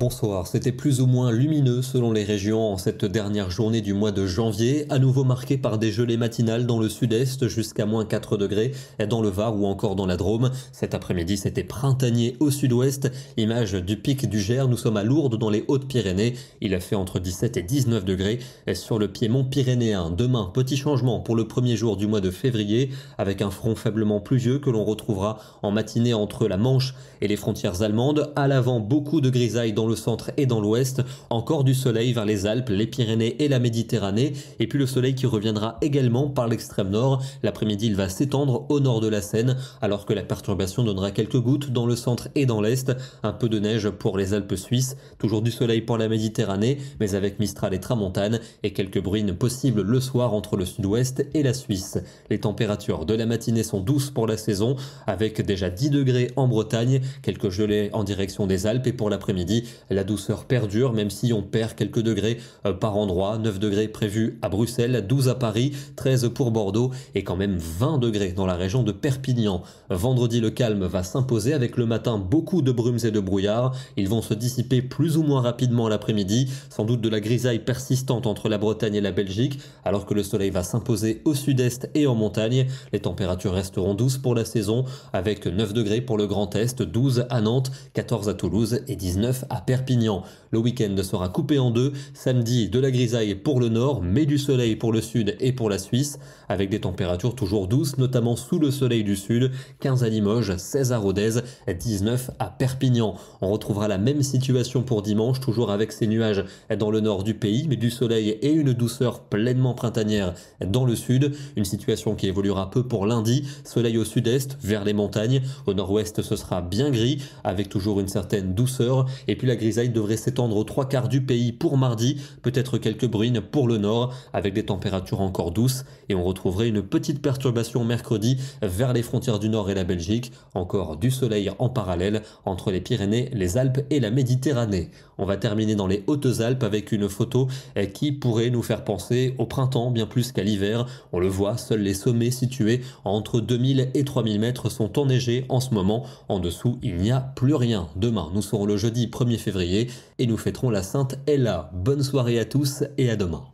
bonsoir. C'était plus ou moins lumineux selon les régions en cette dernière journée du mois de janvier, à nouveau marqué par des gelées matinales dans le sud-est jusqu'à moins 4 degrés, dans le Var ou encore dans la Drôme. Cet après-midi, c'était printanier au sud-ouest. Image du pic du Gers, nous sommes à Lourdes dans les Hautes-Pyrénées. Il a fait entre 17 et 19 degrés sur le piémont pyrénéen. Demain, petit changement pour le premier jour du mois de février, avec un front faiblement pluvieux que l'on retrouvera en matinée entre la Manche et les frontières allemandes. À l'avant, beaucoup de grisailles dans le le centre et dans l'ouest, encore du soleil vers les Alpes, les Pyrénées et la Méditerranée, et puis le soleil qui reviendra également par l'extrême nord. L'après-midi, il va s'étendre au nord de la Seine, alors que la perturbation donnera quelques gouttes dans le centre et dans l'est, un peu de neige pour les Alpes suisses, toujours du soleil pour la Méditerranée, mais avec Mistral et Tramontane, et quelques bruines possibles le soir entre le sud-ouest et la Suisse. Les températures de la matinée sont douces pour la saison, avec déjà 10 degrés en Bretagne, quelques gelées en direction des Alpes, et pour l'après-midi, la douceur perdure, même si on perd quelques degrés euh, par endroit. 9 degrés prévus à Bruxelles, 12 à Paris, 13 pour Bordeaux et quand même 20 degrés dans la région de Perpignan. Vendredi, le calme va s'imposer avec le matin beaucoup de brumes et de brouillards. Ils vont se dissiper plus ou moins rapidement l'après-midi, sans doute de la grisaille persistante entre la Bretagne et la Belgique, alors que le soleil va s'imposer au sud-est et en montagne. Les températures resteront douces pour la saison, avec 9 degrés pour le Grand Est, 12 à Nantes, 14 à Toulouse et 19 à Perpignan. Perpignan. Le week-end sera coupé en deux. Samedi, de la grisaille pour le nord, mais du soleil pour le sud et pour la Suisse, avec des températures toujours douces, notamment sous le soleil du sud, 15 à Limoges, 16 à Rodez, 19 à Perpignan. On retrouvera la même situation pour dimanche, toujours avec ces nuages dans le nord du pays, mais du soleil et une douceur pleinement printanière dans le sud. Une situation qui évoluera peu pour lundi. Soleil au sud-est, vers les montagnes. Au nord-ouest, ce sera bien gris, avec toujours une certaine douceur. Et puis la grisaille devrait s'étendre aux trois quarts du pays pour mardi, peut-être quelques bruines pour le nord, avec des températures encore douces, et on retrouverait une petite perturbation mercredi vers les frontières du nord et la Belgique, encore du soleil en parallèle entre les Pyrénées, les Alpes et la Méditerranée. On va terminer dans les Hautes-Alpes avec une photo eh, qui pourrait nous faire penser au printemps bien plus qu'à l'hiver. On le voit, seuls les sommets situés entre 2000 et 3000 mètres sont enneigés en ce moment. En dessous, il n'y a plus rien. Demain, nous serons le jeudi 1er février février et nous fêterons la Sainte Ella. Bonne soirée à tous et à demain.